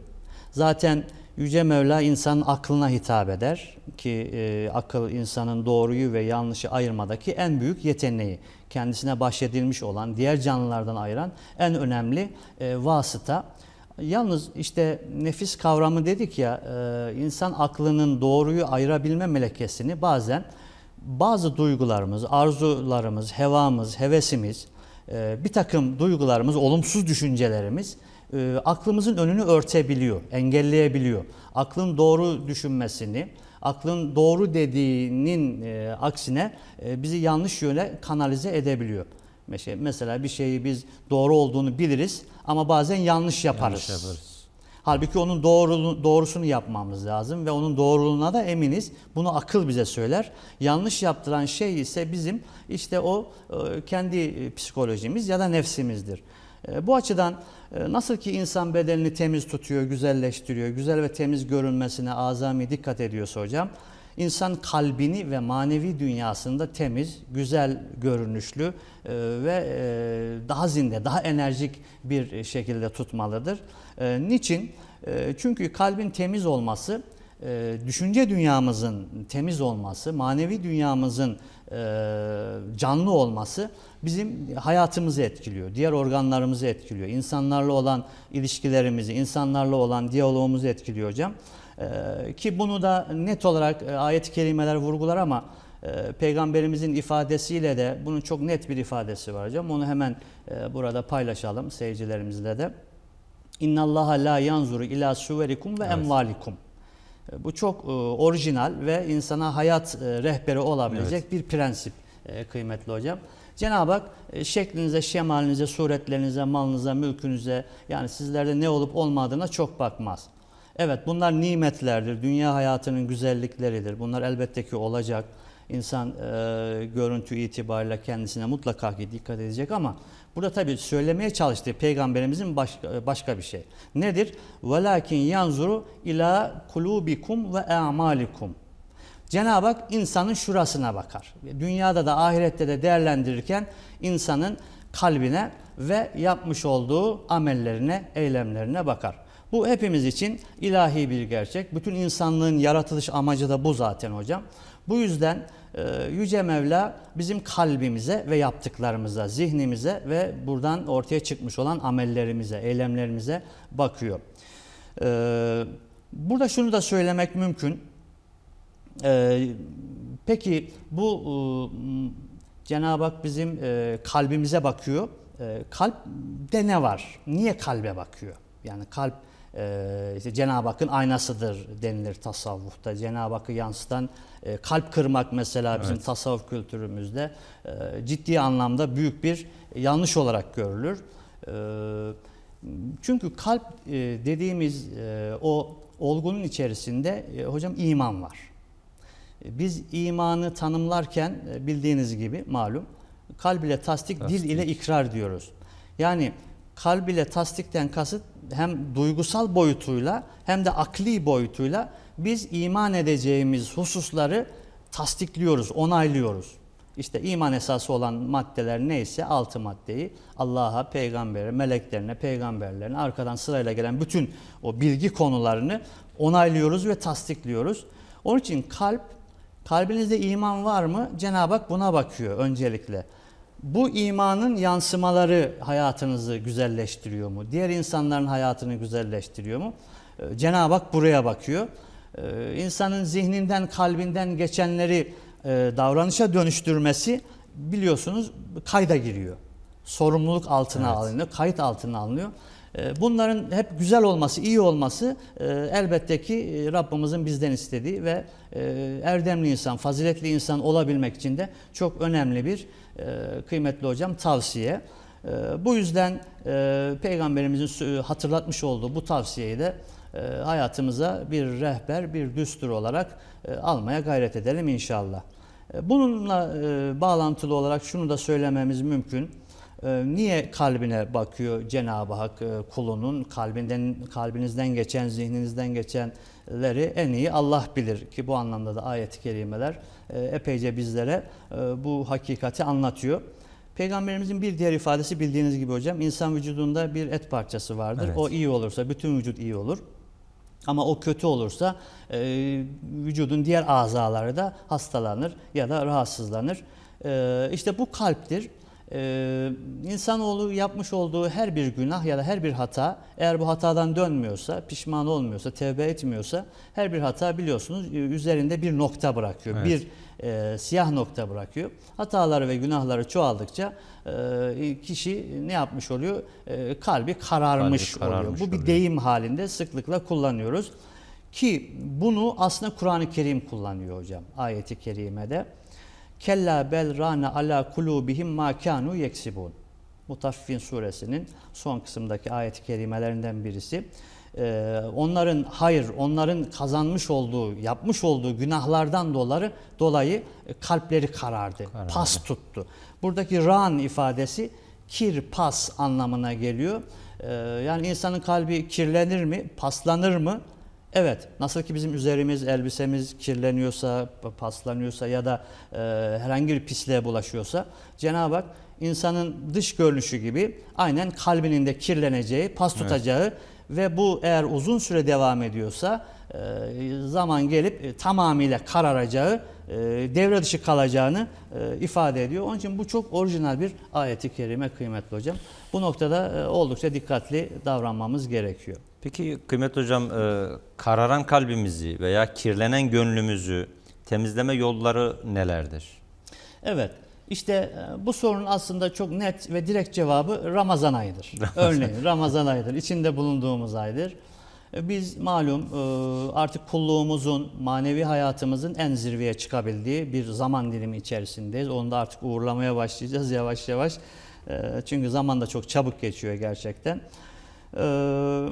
Zaten Yüce Mevla insanın aklına hitap eder ki e, akıl insanın doğruyu ve yanlışı ayırmadaki en büyük yeteneği kendisine bahşedilmiş olan, diğer canlılardan ayıran en önemli e, vasıta. Yalnız işte nefis kavramı dedik ya, e, insan aklının doğruyu ayırabilme melekesini bazen bazı duygularımız, arzularımız, hevamız, hevesimiz, e, bir takım duygularımız, olumsuz düşüncelerimiz e, aklımızın önünü örtebiliyor, engelleyebiliyor. Aklın doğru düşünmesini, aklın doğru dediğinin e, aksine e, bizi yanlış yöne kanalize edebiliyor. Mesela bir şeyi biz doğru olduğunu biliriz ama bazen yanlış yaparız. Yanlış yaparız. Halbuki onun doğrusunu yapmamız lazım ve onun doğruluğuna da eminiz. Bunu akıl bize söyler. Yanlış yaptıran şey ise bizim işte o e, kendi e, psikolojimiz ya da nefsimizdir. Ee, bu açıdan e, nasıl ki insan bedenini temiz tutuyor, güzelleştiriyor, güzel ve temiz görünmesine azami dikkat ediyorsa hocam, insan kalbini ve manevi dünyasında temiz, güzel görünüşlü e, ve e, daha zinde, daha enerjik bir şekilde tutmalıdır. Niçin? Çünkü kalbin temiz olması e, düşünce dünyamızın temiz olması, manevi dünyamızın e, canlı olması bizim hayatımızı etkiliyor, diğer organlarımızı etkiliyor, insanlarla olan ilişkilerimizi, insanlarla olan diyalogumuzu etkiliyor hocam. E, ki bunu da net olarak e, ayet-i kerimeler vurgular ama e, Peygamberimizin ifadesiyle de bunun çok net bir ifadesi var hocam. Onu hemen e, burada paylaşalım seyircilerimizle de. İnnallaha la yanzuru ila suverikum ve evet. emvalikum. E, bu çok e, orijinal ve insana hayat e, rehberi olabilecek evet. bir prensip kıymetli hocam. Cenab-ı Hak şeklinize, şemalinize, suretlerinize, malınıza, mülkünüze yani sizlerde ne olup olmadığına çok bakmaz. Evet bunlar nimetlerdir, dünya hayatının güzellikleridir. Bunlar elbette ki olacak. İnsan e, görüntü itibariyle kendisine mutlaka ki dikkat edecek ama Burada tabii söylemeye çalıştığı peygamberimizin başka, başka bir şey. Nedir? Velakin yanzuru ila kulubikum ve amalikum. Cenab-ı Hak insanın şurasına bakar. Dünyada da ahirette de değerlendirirken insanın kalbine ve yapmış olduğu amellerine, eylemlerine bakar. Bu hepimiz için ilahi bir gerçek. Bütün insanlığın yaratılış amacı da bu zaten hocam. Bu yüzden ee, Yüce Mevla bizim kalbimize ve yaptıklarımıza, zihnimize ve buradan ortaya çıkmış olan amellerimize, eylemlerimize bakıyor. Ee, burada şunu da söylemek mümkün. Ee, peki bu e, Cenab-ı Hak bizim e, kalbimize bakıyor. Kalpte ne var? Niye kalbe bakıyor? Yani kalp ee, işte Cenab-ı Hakk'ın aynasıdır denilir tasavvufta. Cenab-ı Hakk'ı yansıtan e, kalp kırmak mesela bizim evet. tasavvuf kültürümüzde e, ciddi anlamda büyük bir yanlış olarak görülür. E, çünkü kalp e, dediğimiz e, o olgunun içerisinde e, hocam iman var. E, biz imanı tanımlarken e, bildiğiniz gibi malum kalb ile tasdik, tasdik, dil ile ikrar diyoruz. Yani kalb ile tasdikten kasıt hem duygusal boyutuyla hem de akli boyutuyla biz iman edeceğimiz hususları tasdikliyoruz, onaylıyoruz. İşte iman esası olan maddeler neyse altı maddeyi Allah'a, peygambere, meleklerine, peygamberlerine arkadan sırayla gelen bütün o bilgi konularını onaylıyoruz ve tasdikliyoruz. Onun için kalp, kalbinizde iman var mı? Cenab-ı Hak buna bakıyor öncelikle bu imanın yansımaları hayatınızı güzelleştiriyor mu? Diğer insanların hayatını güzelleştiriyor mu? Ee, Cenab-ı Hak buraya bakıyor. Ee, insanın zihninden, kalbinden geçenleri e, davranışa dönüştürmesi biliyorsunuz kayda giriyor. Sorumluluk altına evet. alınıyor, kayıt altına alınıyor. Ee, bunların hep güzel olması, iyi olması e, elbette ki e, Rabbimizin bizden istediği ve e, erdemli insan, faziletli insan olabilmek için de çok önemli bir kıymetli hocam tavsiye. Bu yüzden Peygamberimizin hatırlatmış olduğu bu tavsiyeyi de hayatımıza bir rehber, bir düstur olarak almaya gayret edelim inşallah. Bununla bağlantılı olarak şunu da söylememiz mümkün. Ee, niye kalbine bakıyor Cenab-ı Hak e, kulunun kalbinden kalbinizden geçen zihninizden geçenleri en iyi Allah bilir ki bu anlamda da ayet-i kerimeler e, epeyce bizlere e, bu hakikati anlatıyor. Peygamberimizin bir diğer ifadesi bildiğiniz gibi hocam insan vücudunda bir et parçası vardır. Evet. O iyi olursa bütün vücut iyi olur. Ama o kötü olursa e, vücudun diğer azaları da hastalanır ya da rahatsızlanır. E, işte bu kalptir ee, insanoğlu yapmış olduğu her bir günah ya da her bir hata eğer bu hatadan dönmüyorsa, pişman olmuyorsa, tevbe etmiyorsa her bir hata biliyorsunuz e, üzerinde bir nokta bırakıyor. Evet. Bir e, siyah nokta bırakıyor. Hataları ve günahları çoğaldıkça e, kişi ne yapmış oluyor? E, kalbi kararmış, kalbi kararmış oluyor. Bu bir oluyor. deyim halinde sıklıkla kullanıyoruz. Ki bunu aslında Kur'an-ı Kerim kullanıyor hocam ayeti kerimede. Kella bel rana ala kulubihim ma kanu yeksibun. Mutaffin suresinin son kısımdaki ayet-i kerimelerinden birisi. Ee, onların hayır, onların kazanmış olduğu, yapmış olduğu günahlardan dolayı dolayı kalpleri karardı, karardı, pas tuttu. Buradaki ran ifadesi kir, pas anlamına geliyor. Ee, yani insanın kalbi kirlenir mi, paslanır mı? Evet, nasıl ki bizim üzerimiz, elbisemiz kirleniyorsa, paslanıyorsa ya da e, herhangi bir pisliğe bulaşıyorsa Cenab-ı Hak insanın dış görünüşü gibi aynen kalbinin de kirleneceği, pas tutacağı evet. ve bu eğer uzun süre devam ediyorsa e, zaman gelip e, tamamıyla kararacağı, e, devre dışı kalacağını e, ifade ediyor. Onun için bu çok orijinal bir ayeti kerime kıymetli hocam. Bu noktada e, oldukça dikkatli davranmamız gerekiyor. Peki kıymet hocam e, kararan kalbimizi veya kirlenen gönlümüzü temizleme yolları nelerdir? Evet. İşte e, bu sorunun aslında çok net ve direkt cevabı Ramazan ayıdır. Örneğin Ramazan ayıdır. İçinde bulunduğumuz aydır. E, biz malum e, artık kulluğumuzun, manevi hayatımızın en zirveye çıkabildiği bir zaman dilimi içerisindeyiz. Onu da artık uğurlamaya başlayacağız yavaş yavaş. Çünkü zaman da çok çabuk geçiyor gerçekten. Ee,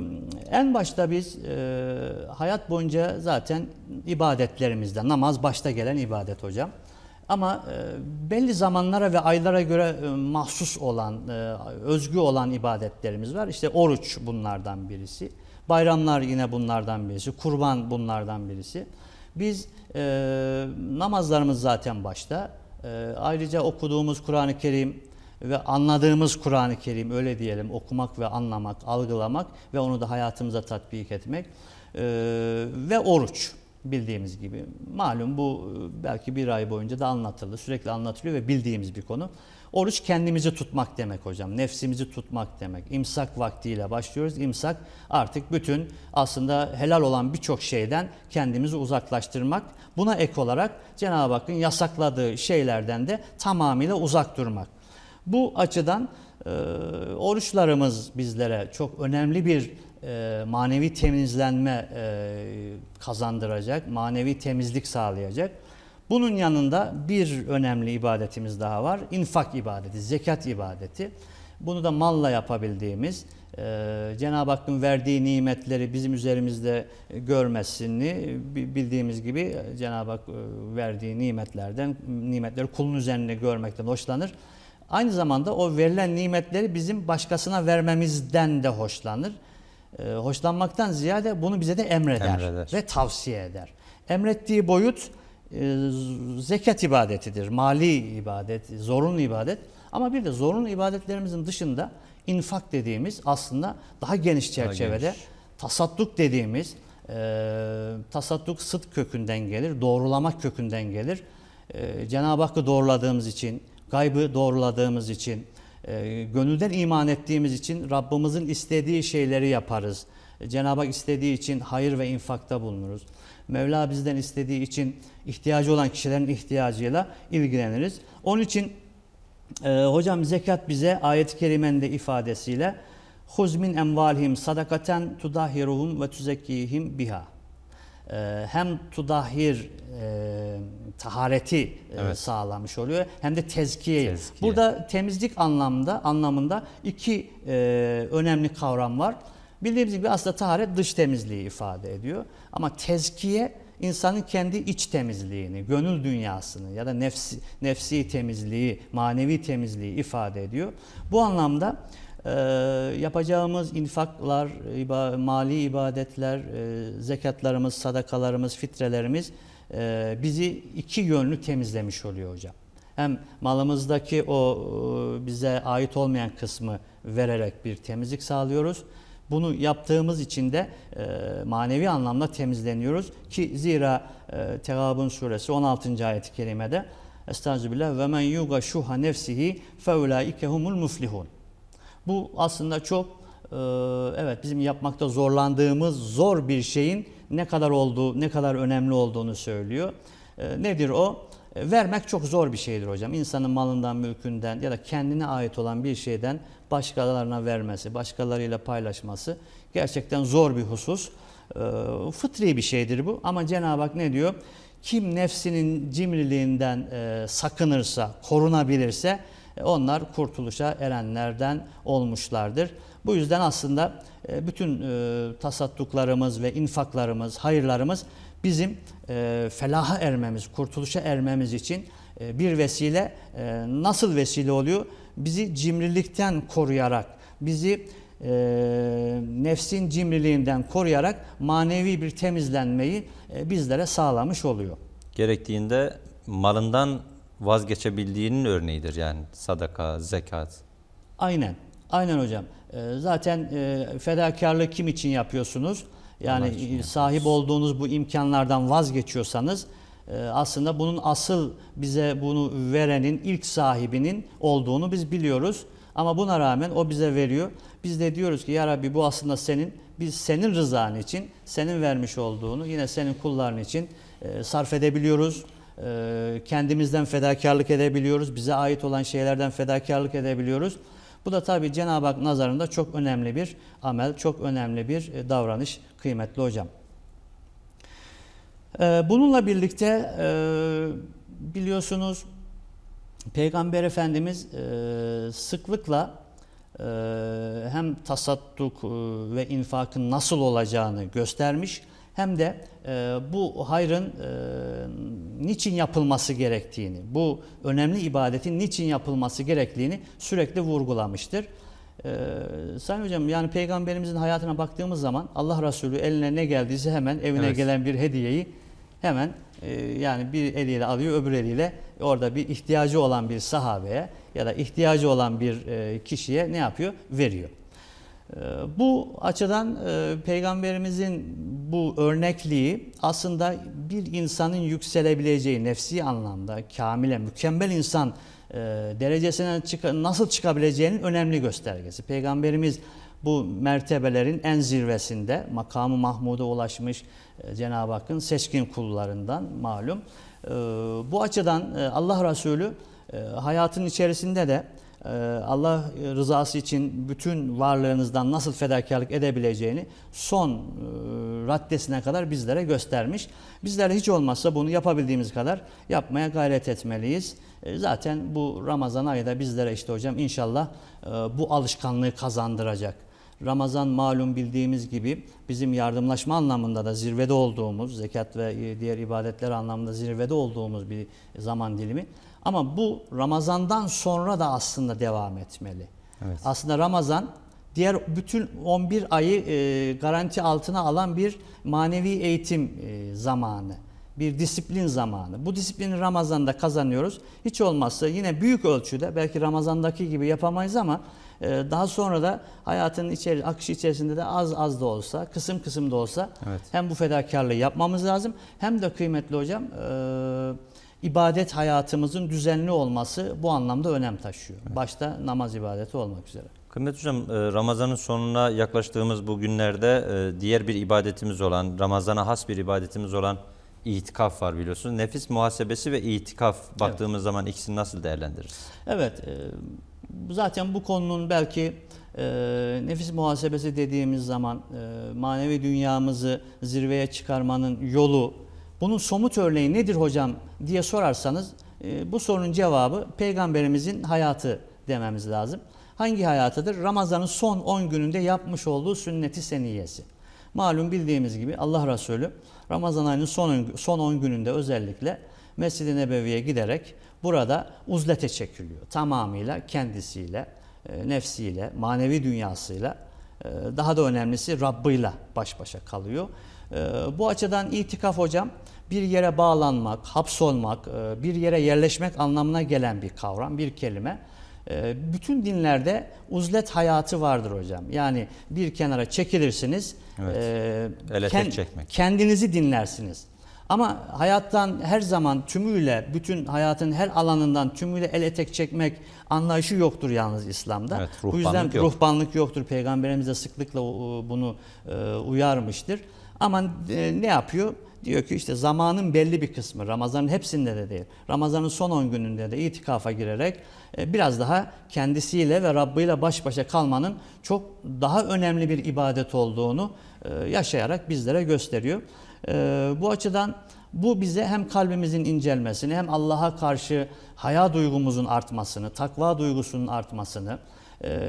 en başta biz e, hayat boyunca zaten ibadetlerimizde, namaz başta gelen ibadet hocam. Ama e, belli zamanlara ve aylara göre e, mahsus olan, e, özgü olan ibadetlerimiz var. İşte oruç bunlardan birisi, bayramlar yine bunlardan birisi, kurban bunlardan birisi. Biz namazlarımız zaten başta. ayrıca okuduğumuz Kur'an-ı Kerim, ve anladığımız Kur'an-ı Kerim öyle diyelim okumak ve anlamak, algılamak ve onu da hayatımıza tatbik etmek e, ve oruç bildiğimiz gibi. Malum bu belki bir ay boyunca da anlatıldı, sürekli anlatılıyor ve bildiğimiz bir konu. Oruç kendimizi tutmak demek hocam, nefsimizi tutmak demek. İmsak vaktiyle başlıyoruz. İmsak artık bütün aslında helal olan birçok şeyden kendimizi uzaklaştırmak. Buna ek olarak Cenab-ı Hakk'ın yasakladığı şeylerden de tamamıyla uzak durmak. Bu açıdan e, oruçlarımız bizlere çok önemli bir e, manevi temizlenme e, kazandıracak, manevi temizlik sağlayacak. Bunun yanında bir önemli ibadetimiz daha var. İnfak ibadeti, zekat ibadeti. Bunu da malla yapabildiğimiz, ee, Cenab-ı Hakk'ın verdiği nimetleri bizim üzerimizde e, görmesini bildiğimiz gibi e, Cenab-ı Hak e, verdiği nimetlerden nimetleri kulun üzerinde görmekten hoşlanır. Aynı zamanda o verilen nimetleri bizim başkasına vermemizden de hoşlanır. E, hoşlanmaktan ziyade bunu bize de emreder, emreder ve tavsiye eder. Emrettiği boyut e, zekat ibadetidir, mali ibadet, zorun ibadet. Ama bir de zorun ibadetlerimizin dışında infak dediğimiz aslında daha geniş çerçevede daha geniş. tasadduk dediğimiz e, tasadduk sıt kökünden gelir, doğrulamak kökünden gelir. E, Cenab-ı Hakk'ı doğruladığımız için, gaybı doğruladığımız için, e, gönülden iman ettiğimiz için Rabbimizin istediği şeyleri yaparız. Cenab-ı Hak istediği için hayır ve infakta bulunuruz. Mevla bizden istediği için ihtiyacı olan kişilerin ihtiyacıyla ilgileniriz. Onun için e, hocam zekat bize ayet-i kerimenin de ifadesiyle Huzmin emvalhim sadakaten tudahiruhum ve tüzekkihim biha. E, hem tudahhir e, tahareti e, evet. sağlamış oluyor hem de tezkiyeyi. Tezkiye. Burada temizlik anlamda anlamında iki e, önemli kavram var. Bildiğimiz gibi aslında taharet dış temizliği ifade ediyor ama tezkiye insanın kendi iç temizliğini, gönül dünyasını ya da nefsi, nefsi temizliği, manevi temizliği ifade ediyor. Bu anlamda e, yapacağımız infaklar, iba, mali ibadetler, e, zekatlarımız, sadakalarımız, fitrelerimiz e, bizi iki yönlü temizlemiş oluyor hocam. Hem malımızdaki o e, bize ait olmayan kısmı vererek bir temizlik sağlıyoruz. Bunu yaptığımız için de e, manevi anlamda temizleniyoruz ki zira e, Tegabun suresi 16. ayet-i kerimede Estağfirullah ve men yuga şuha nefsihi feulaike humul muflihun. Bu aslında çok e, evet bizim yapmakta zorlandığımız zor bir şeyin ne kadar olduğu, ne kadar önemli olduğunu söylüyor. E, nedir o? E, vermek çok zor bir şeydir hocam. İnsanın malından, mülkünden ya da kendine ait olan bir şeyden başkalarına vermesi, başkalarıyla paylaşması gerçekten zor bir husus. E, fıtri bir şeydir bu ama Cenab-ı Hak ne diyor? Kim nefsinin cimriliğinden sakınırsa, korunabilirse e, onlar kurtuluşa erenlerden olmuşlardır. Bu yüzden aslında e, bütün e, tasadduklarımız ve infaklarımız, hayırlarımız bizim felaha ermemiz, kurtuluşa ermemiz için bir vesile nasıl vesile oluyor? Bizi cimrilikten koruyarak, bizi e, nefsin cimriliğinden koruyarak manevi bir temizlenmeyi e, bizlere sağlamış oluyor. Gerektiğinde malından vazgeçebildiğinin örneğidir yani sadaka, zekat. Aynen, aynen hocam. Ee, zaten e, fedakarlık kim için yapıyorsunuz? Yani için e, sahip yapıyoruz. olduğunuz bu imkanlardan vazgeçiyorsanız e, aslında bunun asıl bize bunu verenin ilk sahibinin olduğunu biz biliyoruz. Ama buna rağmen o bize veriyor. Biz de diyoruz ki ya Rabbi bu aslında senin, biz senin rızan için, senin vermiş olduğunu yine senin kulların için e, sarf edebiliyoruz. Ee, kendimizden fedakarlık edebiliyoruz, bize ait olan şeylerden fedakarlık edebiliyoruz. Bu da tabii Cenab-ı Hak nazarında çok önemli bir amel, çok önemli bir e, davranış kıymetli hocam. Ee, bununla birlikte e, biliyorsunuz Peygamber Efendimiz e, sıklıkla hem tasadduk ve infakın nasıl olacağını göstermiş hem de e, bu hayrın e, niçin yapılması gerektiğini, bu önemli ibadetin niçin yapılması gerektiğini sürekli vurgulamıştır. Ee, Sayın Hocam yani Peygamberimizin hayatına baktığımız zaman Allah Resulü eline ne geldiyse hemen evine evet. gelen bir hediyeyi hemen e, yani bir eliyle alıyor öbür eliyle orada bir ihtiyacı olan bir sahabeye ya da ihtiyacı olan bir e, kişiye ne yapıyor? Veriyor. Ee, bu açıdan e, Peygamberimizin bu örnekliği aslında bir insanın yükselebileceği nefsi anlamda kamile, mükemmel insan e, derecesine nasıl çıkabileceğinin önemli göstergesi. Peygamberimiz bu mertebelerin en zirvesinde makamı Mahmud'a ulaşmış e, Cenab-ı Hakk'ın seçkin kullarından malum. Bu açıdan Allah Resulü hayatın içerisinde de ee, Allah rızası için bütün varlığınızdan nasıl fedakarlık edebileceğini son e, raddesine kadar bizlere göstermiş. Bizler hiç olmazsa bunu yapabildiğimiz kadar yapmaya gayret etmeliyiz. E, zaten bu Ramazan ayı da bizlere işte hocam inşallah e, bu alışkanlığı kazandıracak. Ramazan malum bildiğimiz gibi bizim yardımlaşma anlamında da zirvede olduğumuz, zekat ve diğer ibadetler anlamında zirvede olduğumuz bir zaman dilimi. Ama bu Ramazan'dan sonra da aslında devam etmeli. Evet. Aslında Ramazan diğer bütün 11 ayı e, garanti altına alan bir manevi eğitim e, zamanı. Bir disiplin zamanı. Bu disiplini Ramazan'da kazanıyoruz. Hiç olmazsa yine büyük ölçüde belki Ramazan'daki gibi yapamayız ama e, daha sonra da hayatın içeri, akışı içerisinde de az az da olsa, kısım kısım da olsa evet. hem bu fedakarlığı yapmamız lazım hem de kıymetli hocam... E, ibadet hayatımızın düzenli olması bu anlamda önem taşıyor. Başta namaz ibadeti olmak üzere. Kıymet Hocam e, Ramazan'ın sonuna yaklaştığımız bu günlerde e, diğer bir ibadetimiz olan, Ramazan'a has bir ibadetimiz olan itikaf var biliyorsunuz. Nefis muhasebesi ve itikaf baktığımız evet. zaman ikisini nasıl değerlendiririz? Evet, e, zaten bu konunun belki nefis muhasebesi dediğimiz zaman manevi dünyamızı zirveye çıkarmanın yolu bunun somut örneği nedir hocam diye sorarsanız e, bu sorunun cevabı peygamberimizin hayatı dememiz lazım. Hangi hayatıdır? Ramazan'ın son 10 gününde yapmış olduğu sünneti seniyesi. Malum bildiğimiz gibi Allah Resulü Ramazan ayının son, son 10 gününde özellikle Mescid-i Nebevi'ye giderek burada uzlete çekiliyor. Tamamıyla kendisiyle, e, nefsiyle, manevi dünyasıyla e, daha da önemlisi Rabbıyla baş başa kalıyor. Ee, bu açıdan itikaf hocam bir yere bağlanmak, hapsolmak, e, bir yere yerleşmek anlamına gelen bir kavram, bir kelime. Ee, bütün dinlerde uzlet hayatı vardır hocam. Yani bir kenara çekilirsiniz, evet. e, kend, çekmek. kendinizi dinlersiniz. Ama hayattan her zaman tümüyle, bütün hayatın her alanından tümüyle el etek çekmek anlayışı yoktur yalnız İslam'da. Evet, Bu yüzden yok. ruhbanlık yoktur. Peygamberimiz de sıklıkla e, bunu e, uyarmıştır. Ama e, ne yapıyor? Diyor ki işte zamanın belli bir kısmı Ramazan'ın hepsinde de değil. Ramazan'ın son 10 gününde de itikafa girerek e, biraz daha kendisiyle ve Rabb'iyle baş başa kalmanın çok daha önemli bir ibadet olduğunu e, yaşayarak bizlere gösteriyor. E, bu açıdan bu bize hem kalbimizin incelmesini hem Allah'a karşı haya duygumuzun artmasını, takva duygusunun artmasını, e,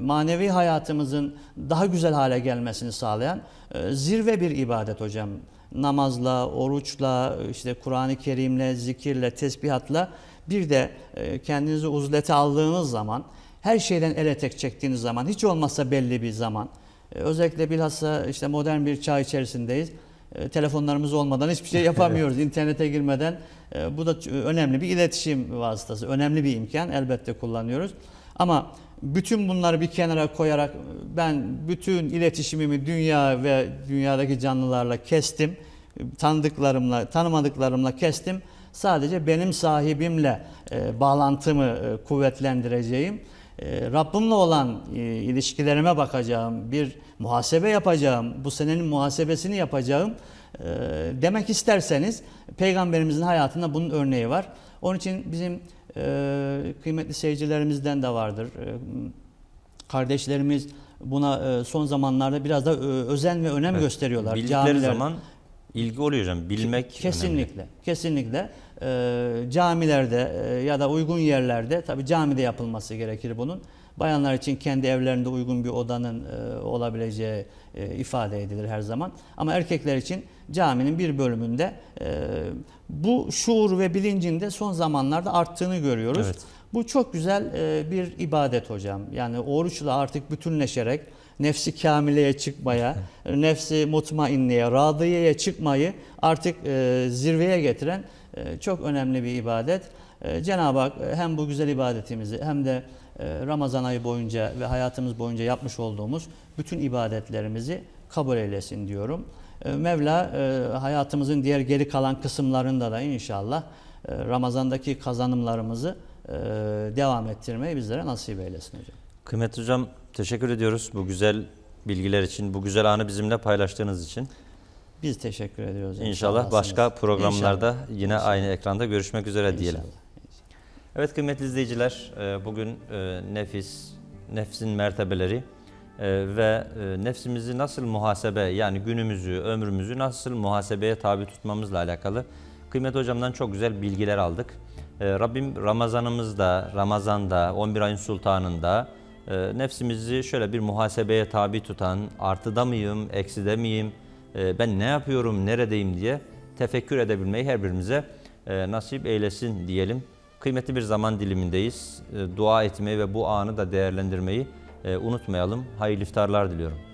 manevi hayatımızın daha güzel hale gelmesini sağlayan e, zirve bir ibadet hocam. Namazla, oruçla, işte Kur'an-ı Kerim'le, zikirle, tesbihatla bir de e, kendinizi uzlete aldığınız zaman, her şeyden ele tek çektiğiniz zaman, hiç olmazsa belli bir zaman, özellikle bilhassa işte modern bir çağ içerisindeyiz telefonlarımız olmadan hiçbir şey yapamıyoruz. internete girmeden bu da önemli bir iletişim vasıtası, önemli bir imkan elbette kullanıyoruz. Ama bütün bunları bir kenara koyarak ben bütün iletişimimi dünya ve dünyadaki canlılarla kestim. Tanıdıklarımla, tanımadıklarımla kestim. Sadece benim sahibimle e, bağlantımı e, kuvvetlendireceğim. E, Rabbimle olan e, ilişkilerime bakacağım. Bir muhasebe yapacağım. Bu senenin muhasebesini yapacağım. E, demek isterseniz peygamberimizin hayatında bunun örneği var. Onun için bizim e, kıymetli seyircilerimizden de vardır. E, kardeşlerimiz buna e, son zamanlarda biraz da e, özen ve önem evet. gösteriyorlar. Bildikleri zaman ilgi oluyor hocam. Bilmek kesinlikle, önemli. kesinlikle. E, camilerde e, ya da uygun yerlerde tabi camide yapılması gerekir bunun. Bayanlar için kendi evlerinde uygun bir odanın e, olabileceği e, ifade edilir her zaman. Ama erkekler için caminin bir bölümünde e, bu şuur ve bilincin de son zamanlarda arttığını görüyoruz. Evet. Bu çok güzel e, bir ibadet hocam. Yani oruçla artık bütünleşerek nefsi kamileye çıkmaya, nefsi mutmainneye, radiyeye çıkmayı artık e, zirveye getiren çok önemli bir ibadet. Cenab-ı Hak hem bu güzel ibadetimizi hem de Ramazan ayı boyunca ve hayatımız boyunca yapmış olduğumuz bütün ibadetlerimizi kabul eylesin diyorum. Ee, Mevla e, hayatımızın diğer geri kalan kısımlarında da inşallah e, Ramazan'daki kazanımlarımızı e, devam ettirmeyi bizlere nasip eylesin hocam. Kıymetli hocam teşekkür ediyoruz bu güzel bilgiler için, bu güzel anı bizimle paylaştığınız için. Biz teşekkür ediyoruz. İnşallah, inşallah başka programlarda inşallah. yine inşallah. aynı ekranda görüşmek üzere inşallah. diyelim. Evet kıymetli izleyiciler, bugün nefis, nefsin mertebeleri ee, ve e, nefsimizi nasıl muhasebe yani günümüzü, ömrümüzü nasıl muhasebeye tabi tutmamızla alakalı Kıymet Hocam'dan çok güzel bilgiler aldık. Ee, Rabbim Ramazanımızda, Ramazan'da, 11 ayın sultanında e, nefsimizi şöyle bir muhasebeye tabi tutan, artıda mıyım, ekside miyim, e, ben ne yapıyorum, neredeyim diye tefekkür edebilmeyi her birimize nasip eylesin diyelim. Kıymetli bir zaman dilimindeyiz. Dua etmeyi ve bu anı da değerlendirmeyi ee, unutmayalım. Hayırlı iftarlar diliyorum.